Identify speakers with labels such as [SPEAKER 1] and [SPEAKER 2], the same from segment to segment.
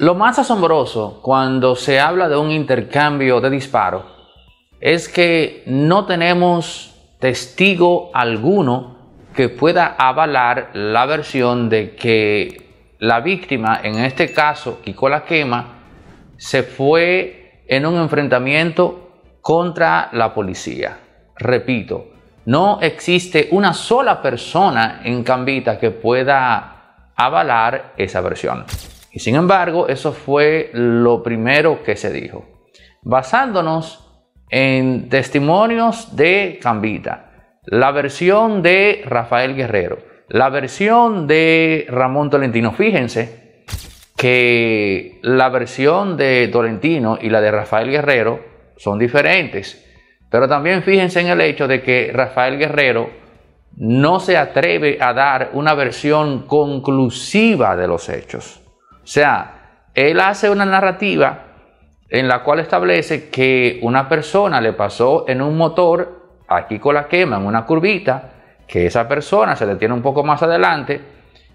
[SPEAKER 1] Lo más asombroso cuando se habla de un intercambio de disparos es que no tenemos testigo alguno que pueda avalar la versión de que la víctima, en este caso Kiko La Quema, se fue en un enfrentamiento contra la policía. Repito, no existe una sola persona en Cambita que pueda avalar esa versión. Y sin embargo, eso fue lo primero que se dijo. Basándonos en testimonios de Cambita, la versión de Rafael Guerrero, la versión de Ramón Tolentino, fíjense que la versión de Tolentino y la de Rafael Guerrero son diferentes, pero también fíjense en el hecho de que Rafael Guerrero no se atreve a dar una versión conclusiva de los hechos. O sea, él hace una narrativa en la cual establece que una persona le pasó en un motor, aquí con la quema, en una curvita, que esa persona se detiene un poco más adelante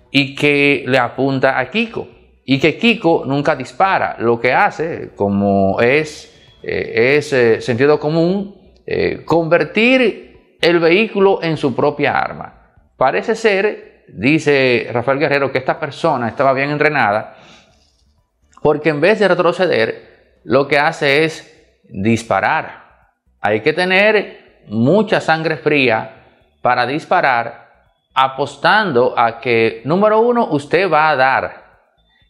[SPEAKER 1] y que le apunta a Kiko. Y que Kiko nunca dispara. Lo que hace, como es, eh, eh, sentido común, eh, convertir el vehículo en su propia arma. Parece ser dice Rafael Guerrero que esta persona estaba bien entrenada porque en vez de retroceder, lo que hace es disparar. Hay que tener mucha sangre fría para disparar, apostando a que, número uno, usted va a dar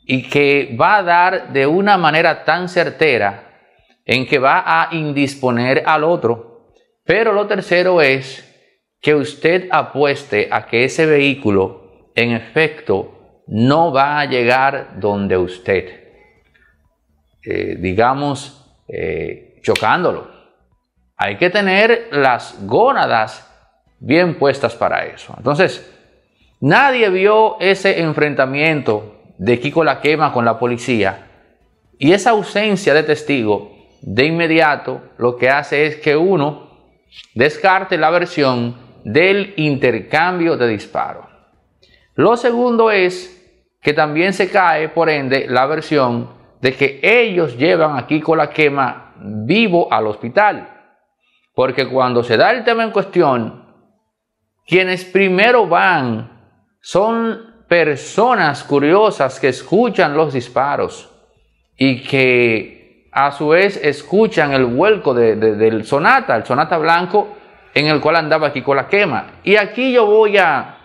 [SPEAKER 1] y que va a dar de una manera tan certera en que va a indisponer al otro. Pero lo tercero es que usted apueste a que ese vehículo, en efecto, no va a llegar donde usted, eh, digamos, eh, chocándolo. Hay que tener las gónadas bien puestas para eso. Entonces, nadie vio ese enfrentamiento de Kiko la quema con la policía y esa ausencia de testigo de inmediato lo que hace es que uno descarte la versión del intercambio de disparos. Lo segundo es que también se cae, por ende, la versión de que ellos llevan aquí con la quema vivo al hospital. Porque cuando se da el tema en cuestión, quienes primero van son personas curiosas que escuchan los disparos y que a su vez escuchan el vuelco del sonata, el sonata blanco, en el cual andaba aquí con la quema. Y aquí yo voy a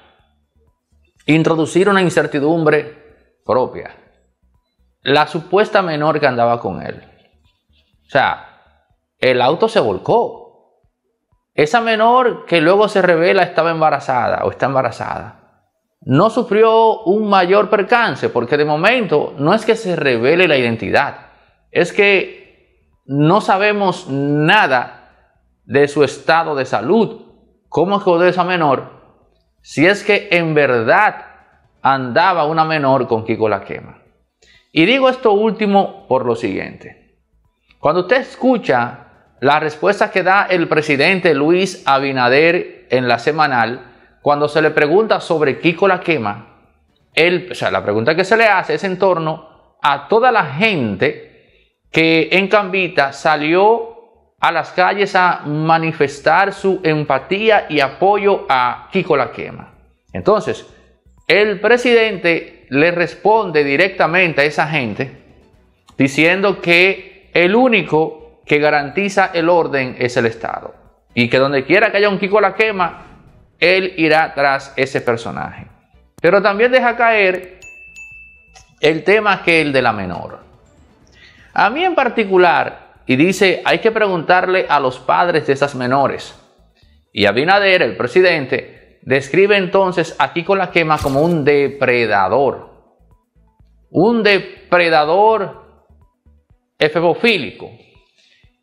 [SPEAKER 1] introducir una incertidumbre propia. La supuesta menor que andaba con él. O sea, el auto se volcó. Esa menor que luego se revela estaba embarazada o está embarazada. No sufrió un mayor percance porque de momento no es que se revele la identidad. Es que no sabemos nada de su estado de salud. ¿Cómo es esa menor? Si es que en verdad andaba una menor con Kiko la quema. Y digo esto último por lo siguiente. Cuando usted escucha la respuesta que da el presidente Luis Abinader en la semanal, cuando se le pregunta sobre Kiko la quema, él, o la pregunta que se le hace es en torno a toda la gente que en Cambita salió a las calles a manifestar su empatía y apoyo a Kiko La Quema. Entonces, el presidente le responde directamente a esa gente diciendo que el único que garantiza el orden es el Estado y que donde quiera que haya un Kiko La Quema, él irá tras ese personaje. Pero también deja caer el tema que el de la menor. A mí en particular, y dice, hay que preguntarle a los padres de esas menores. Y Abinader, el presidente, describe entonces aquí con la quema como un depredador. Un depredador efebofílico.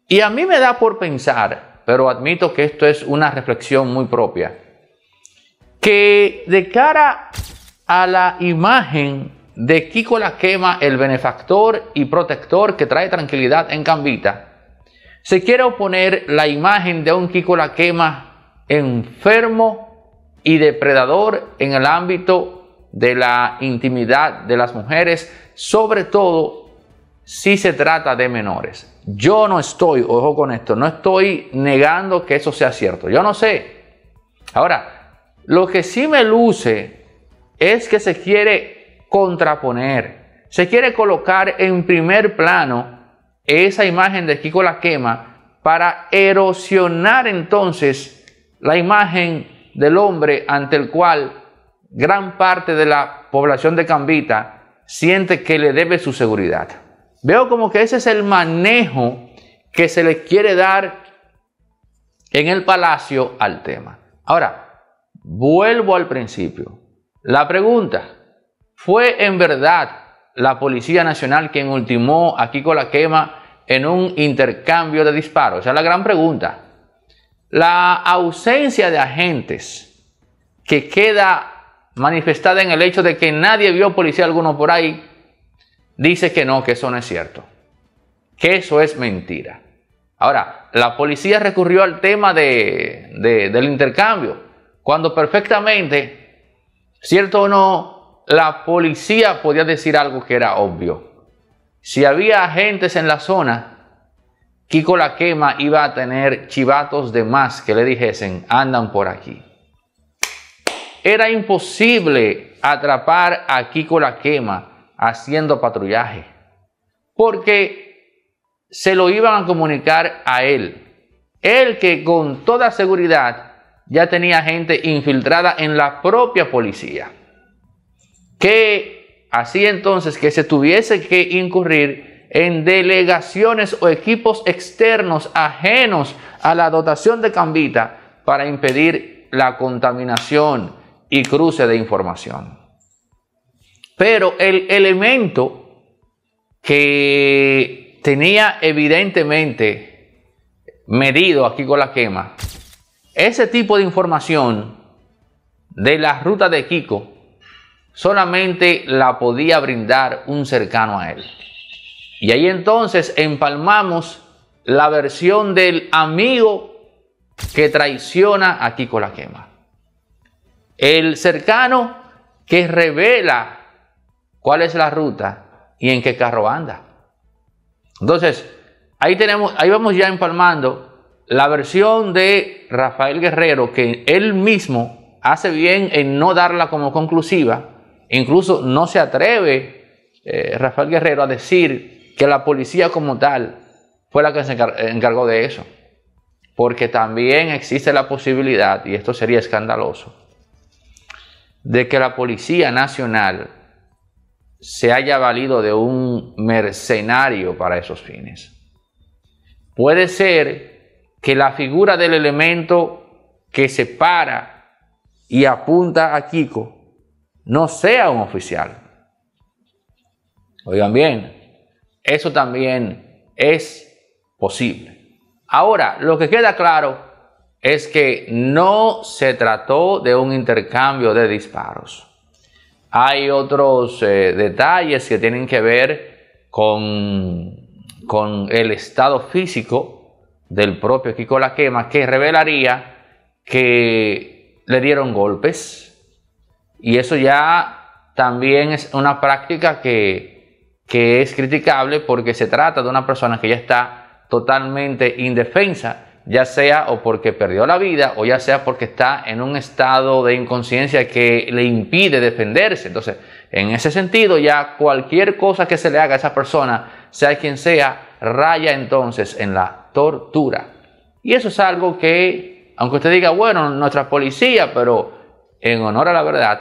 [SPEAKER 1] Y a mí me da por pensar, pero admito que esto es una reflexión muy propia, que de cara a la imagen de Kiko la Quema, el benefactor y protector que trae tranquilidad en Cambita, se quiere oponer la imagen de un Kiko la Quema enfermo y depredador en el ámbito de la intimidad de las mujeres, sobre todo si se trata de menores. Yo no estoy, ojo con esto, no estoy negando que eso sea cierto. Yo no sé. Ahora, lo que sí me luce es que se quiere contraponer. Se quiere colocar en primer plano esa imagen de Kiko la quema para erosionar entonces la imagen del hombre ante el cual gran parte de la población de Cambita siente que le debe su seguridad. Veo como que ese es el manejo que se le quiere dar en el palacio al tema. Ahora, vuelvo al principio. La pregunta, fue en verdad la Policía Nacional quien ultimó aquí con La Quema en un intercambio de disparos. Esa es la gran pregunta. La ausencia de agentes que queda manifestada en el hecho de que nadie vio policía alguno por ahí, dice que no, que eso no es cierto, que eso es mentira. Ahora, la policía recurrió al tema del intercambio, cuando perfectamente, cierto o no, la policía podía decir algo que era obvio. Si había agentes en la zona, Kiko la quema iba a tener chivatos de más que le dijesen, andan por aquí. Era imposible atrapar a Kiko la quema haciendo patrullaje, porque se lo iban a comunicar a él. Él que con toda seguridad ya tenía gente infiltrada en la propia policía que así entonces que se tuviese que incurrir en delegaciones o equipos externos ajenos a la dotación de Cambita para impedir la contaminación y cruce de información. Pero el elemento que tenía evidentemente medido aquí con la quema, ese tipo de información de la ruta de Kiko, solamente la podía brindar un cercano a él. Y ahí entonces empalmamos la versión del amigo que traiciona a con la quema. El cercano que revela cuál es la ruta y en qué carro anda. Entonces, ahí tenemos, ahí vamos ya empalmando la versión de Rafael Guerrero que él mismo hace bien en no darla como conclusiva Incluso no se atreve eh, Rafael Guerrero a decir que la policía como tal fue la que se encargó de eso. Porque también existe la posibilidad, y esto sería escandaloso, de que la Policía Nacional se haya valido de un mercenario para esos fines. Puede ser que la figura del elemento que separa y apunta a Kiko no sea un oficial. Oigan bien, eso también es posible. Ahora, lo que queda claro es que no se trató de un intercambio de disparos. Hay otros eh, detalles que tienen que ver con, con el estado físico del propio Kiko Laquema que revelaría que le dieron golpes, y eso ya también es una práctica que, es criticable porque se trata de una persona que ya está totalmente indefensa, ya sea o porque perdió la vida o ya sea porque está en un estado de inconsciencia que le impide defenderse. Entonces, en ese sentido, ya cualquier cosa que se le haga a esa persona, sea quien sea, raya entonces en la tortura. Y eso es algo que, aunque usted diga, bueno, nuestra policía, pero en honor a la verdad,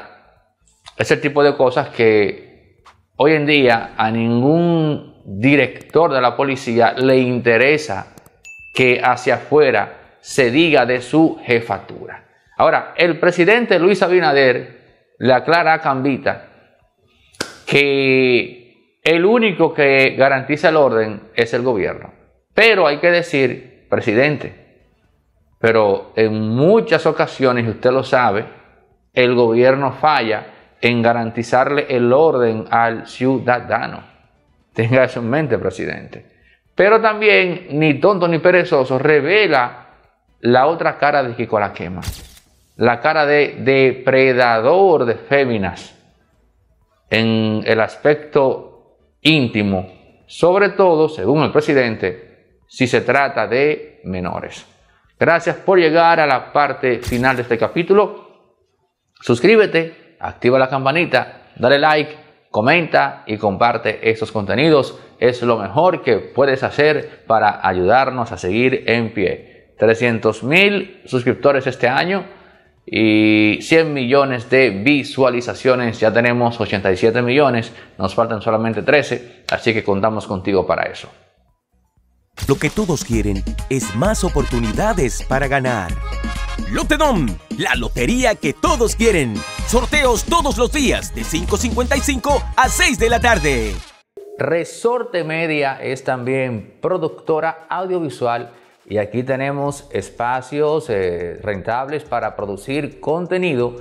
[SPEAKER 1] ese tipo de cosas que hoy en día a ningún director de la policía le interesa que hacia afuera se diga de su jefatura. Ahora, el presidente Luis Abinader le aclara a Cambita que el único que garantiza el orden es el gobierno. Pero hay que decir, presidente, pero en muchas ocasiones, usted lo sabe, el gobierno falla en garantizarle el orden al ciudadano. Tenga eso en mente, presidente. Pero también, ni tonto ni perezoso, revela la otra cara de Kiko la quema. La cara de depredador de féminas en el aspecto íntimo, sobre todo, según el presidente, si se trata de menores. Gracias por llegar a la parte final de este capítulo. Suscríbete, activa la campanita, dale like, comenta y comparte estos contenidos. Es lo mejor que puedes hacer para ayudarnos a seguir en pie. 300 mil suscriptores este año y 100 millones de visualizaciones. Ya tenemos 87 millones, nos faltan solamente 13, así que contamos contigo para eso. Lo que todos quieren es más oportunidades para ganar. Lotedom, la lotería que todos quieren. Sorteos todos los días de 5.55 a 6 de la tarde. Resorte Media es también productora audiovisual y aquí tenemos espacios eh, rentables para producir contenido